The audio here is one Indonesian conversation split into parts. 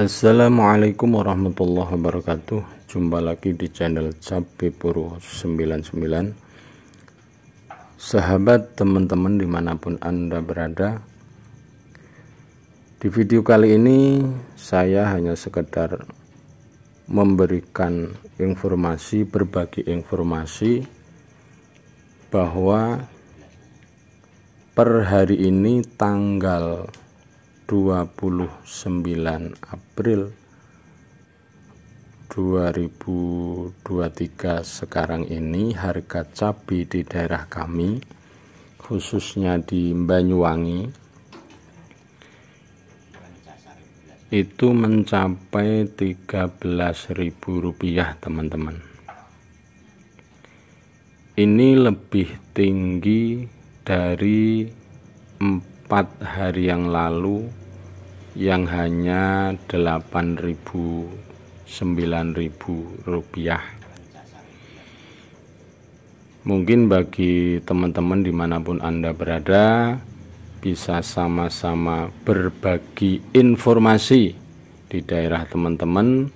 Assalamualaikum warahmatullahi wabarakatuh Jumpa lagi di channel Cabe Puru 99 Sahabat teman-teman dimanapun Anda berada Di video kali ini saya hanya sekedar memberikan informasi, berbagi informasi bahwa per hari ini tanggal 29 April 2023 sekarang ini harga cabai di daerah kami khususnya di Banyuwangi itu mencapai Rp13.000 teman-teman ini lebih tinggi dari empat hari yang lalu yang hanya 8.000 9.000 rupiah mungkin bagi teman-teman dimanapun anda berada bisa sama-sama berbagi informasi di daerah teman-teman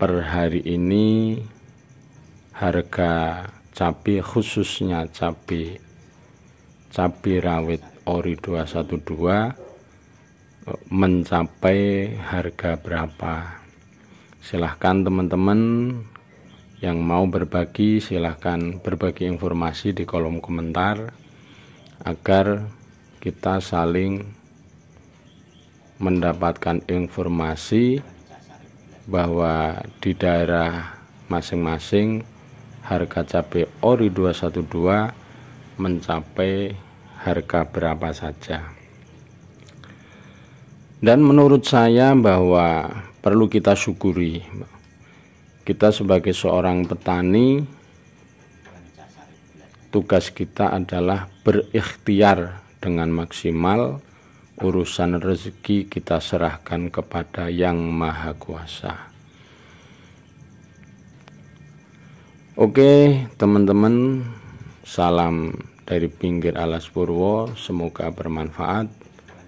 per hari ini harga cabai khususnya cabai cabai rawit ori 212 mencapai harga berapa silahkan teman-teman yang mau berbagi silahkan berbagi informasi di kolom komentar agar kita saling mendapatkan informasi bahwa di daerah masing-masing harga cabai ori 212 mencapai harga berapa saja dan menurut saya bahwa perlu kita syukuri kita sebagai seorang petani tugas kita adalah berikhtiar dengan maksimal urusan rezeki kita serahkan kepada yang maha kuasa Oke teman-teman salam dari pinggir alas purwo semoga bermanfaat